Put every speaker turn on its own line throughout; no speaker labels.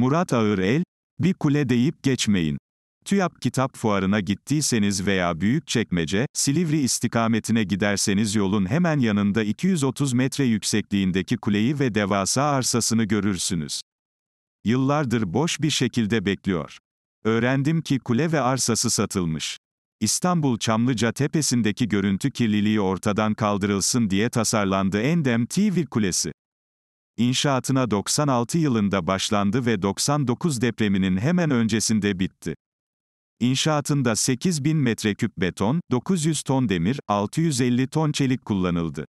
Murat Ağır el, bir kule deyip geçmeyin. TÜYAP kitap fuarına gittiyseniz veya Büyük Çekmece Silivri istikametine giderseniz yolun hemen yanında 230 metre yüksekliğindeki kuleyi ve devasa arsasını görürsünüz. Yıllardır boş bir şekilde bekliyor. Öğrendim ki kule ve arsası satılmış. İstanbul Çamlıca Tepesi'ndeki görüntü kirliliği ortadan kaldırılsın diye tasarlandı Endem TV Kulesi. İnşaatına 96 yılında başlandı ve 99 depreminin hemen öncesinde bitti. İnşaatında 8 bin metreküp beton, 900 ton demir, 650 ton çelik kullanıldı.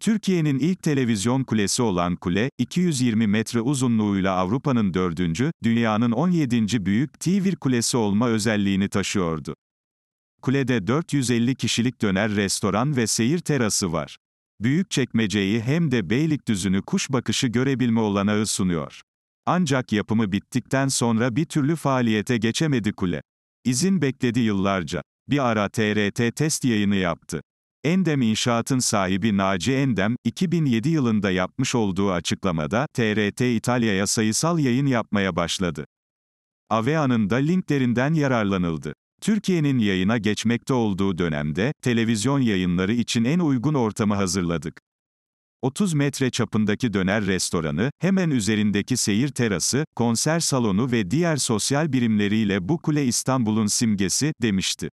Türkiye'nin ilk televizyon kulesi olan kule, 220 metre uzunluğuyla Avrupa'nın 4. dünyanın 17. büyük Tivir Kulesi olma özelliğini taşıyordu. Kulede 450 kişilik döner restoran ve seyir terası var. Büyük çekmeceyi hem de Beylikdüzü'nü kuş bakışı görebilme olanağı sunuyor. Ancak yapımı bittikten sonra bir türlü faaliyete geçemedi kule. İzin bekledi yıllarca. Bir ara TRT test yayını yaptı. Endem İnşaat'ın sahibi Naci Endem, 2007 yılında yapmış olduğu açıklamada, TRT İtalya'ya sayısal yayın yapmaya başladı. Avea'nın da linklerinden yararlanıldı. Türkiye'nin yayına geçmekte olduğu dönemde, televizyon yayınları için en uygun ortamı hazırladık. 30 metre çapındaki döner restoranı, hemen üzerindeki seyir terası, konser salonu ve diğer sosyal birimleriyle bu kule İstanbul'un simgesi, demişti.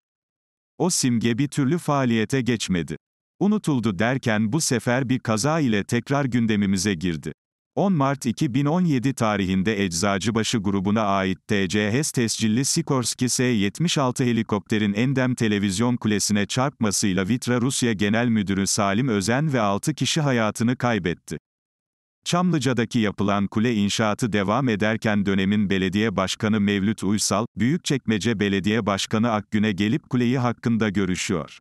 O simge bir türlü faaliyete geçmedi. Unutuldu derken bu sefer bir kaza ile tekrar gündemimize girdi. 10 Mart 2017 tarihinde Eczacıbaşı grubuna ait TCHS tescilli Sikorsky S-76 helikopterin Endem televizyon kulesine çarpmasıyla Vitra Rusya Genel Müdürü Salim Özen ve 6 kişi hayatını kaybetti. Çamlıca'daki yapılan kule inşaatı devam ederken dönemin belediye başkanı Mevlüt Uysal, Büyükçekmece Belediye Başkanı Akgün'e gelip kuleyi hakkında görüşüyor.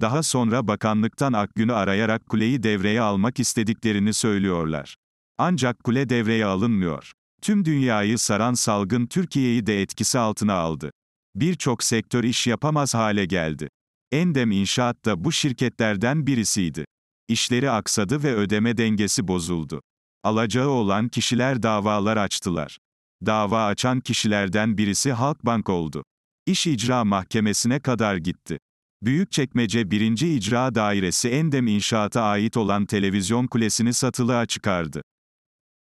Daha sonra bakanlıktan Akgün'ü arayarak kuleyi devreye almak istediklerini söylüyorlar. Ancak kule devreye alınmıyor. Tüm dünyayı saran salgın Türkiye'yi de etkisi altına aldı. Birçok sektör iş yapamaz hale geldi. Endem İnşaat da bu şirketlerden birisiydi. İşleri aksadı ve ödeme dengesi bozuldu. Alacağı olan kişiler davalar açtılar. Dava açan kişilerden birisi Halkbank oldu. İş icra Mahkemesi'ne kadar gitti. Büyükçekmece 1. İcra Dairesi Endem İnşaat'a ait olan televizyon kulesini satılığa çıkardı.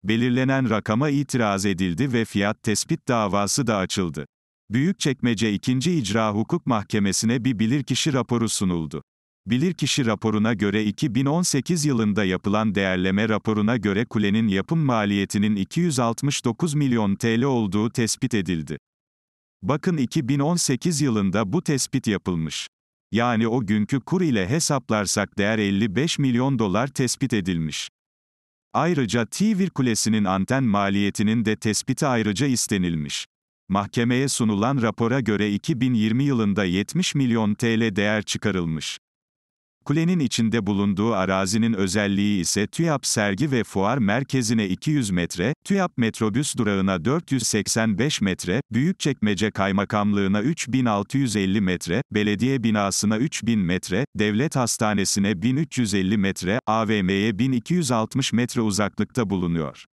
Belirlenen rakama itiraz edildi ve fiyat tespit davası da açıldı. Büyükçekmece 2. İcra Hukuk Mahkemesi'ne bir bilirkişi raporu sunuldu. Bilirkişi raporuna göre 2018 yılında yapılan değerleme raporuna göre kulenin yapım maliyetinin 269 milyon TL olduğu tespit edildi. Bakın 2018 yılında bu tespit yapılmış. Yani o günkü kur ile hesaplarsak değer 55 milyon dolar tespit edilmiş. Ayrıca Tivir Kulesi'nin anten maliyetinin de tespiti ayrıca istenilmiş. Mahkemeye sunulan rapora göre 2020 yılında 70 milyon TL değer çıkarılmış. Kulenin içinde bulunduğu arazinin özelliği ise TÜYAP sergi ve fuar merkezine 200 metre, TÜYAP metrobüs durağına 485 metre, Büyükçekmece Kaymakamlığına 3650 metre, belediye binasına 3000 metre, devlet hastanesine 1350 metre, AVM'ye 1260 metre uzaklıkta bulunuyor.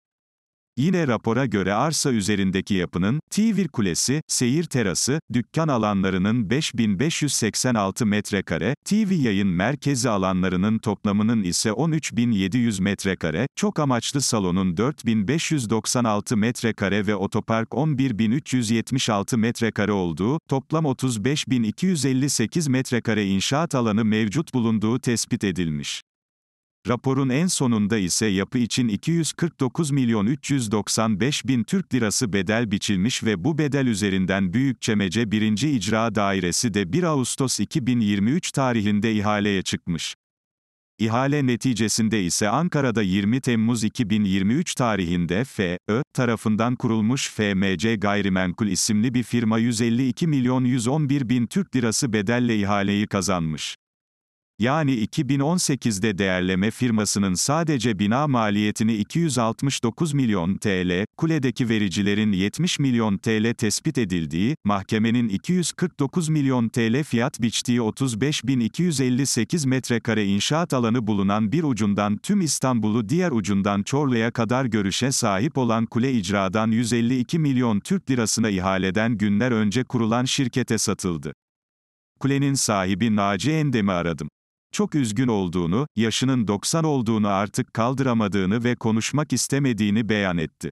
Yine rapora göre arsa üzerindeki yapının, Tivir Kulesi, seyir terası, dükkan alanlarının 5586 metrekare, TV yayın merkezi alanlarının toplamının ise 13700 metrekare, çok amaçlı salonun 4596 metrekare ve otopark 11376 metrekare olduğu, toplam 35258 metrekare inşaat alanı mevcut bulunduğu tespit edilmiş. Raporun en sonunda ise yapı için 249 milyon 395 bin Türk lirası bedel biçilmiş ve bu bedel üzerinden Büyükçemece 1. İcra Dairesi de 1 Ağustos 2023 tarihinde ihaleye çıkmış. İhale neticesinde ise Ankara'da 20 Temmuz 2023 tarihinde F.Ö. tarafından kurulmuş FMC Gayrimenkul isimli bir firma 152 milyon 111 bin Türk lirası bedelle ihaleyi kazanmış. Yani 2018'de değerleme firmasının sadece bina maliyetini 269 milyon TL, kuledeki vericilerin 70 milyon TL tespit edildiği, mahkemenin 249 milyon TL fiyat biçtiği 35.258 metrekare inşaat alanı bulunan bir ucundan tüm İstanbul'u diğer ucundan Çorlu'ya kadar görüşe sahip olan kule icradan 152 milyon Türk lirasına ihaleden günler önce kurulan şirkete satıldı. Kulenin sahibi Naci Endem'i aradım çok üzgün olduğunu, yaşının 90 olduğunu artık kaldıramadığını ve konuşmak istemediğini beyan etti.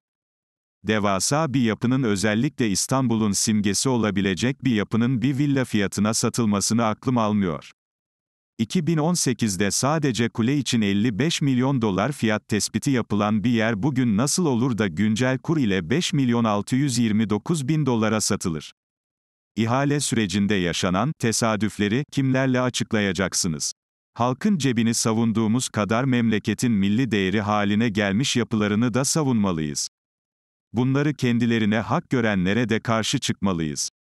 Devasa bir yapının özellikle İstanbul'un simgesi olabilecek bir yapının bir villa fiyatına satılmasını aklım almıyor. 2018'de sadece kule için 55 milyon dolar fiyat tespiti yapılan bir yer bugün nasıl olur da güncel kur ile 5 milyon 629 bin dolara satılır? İhale sürecinde yaşanan tesadüfleri kimlerle açıklayacaksınız? halkın cebini savunduğumuz kadar memleketin milli değeri haline gelmiş yapılarını da savunmalıyız. Bunları kendilerine hak görenlere de karşı çıkmalıyız.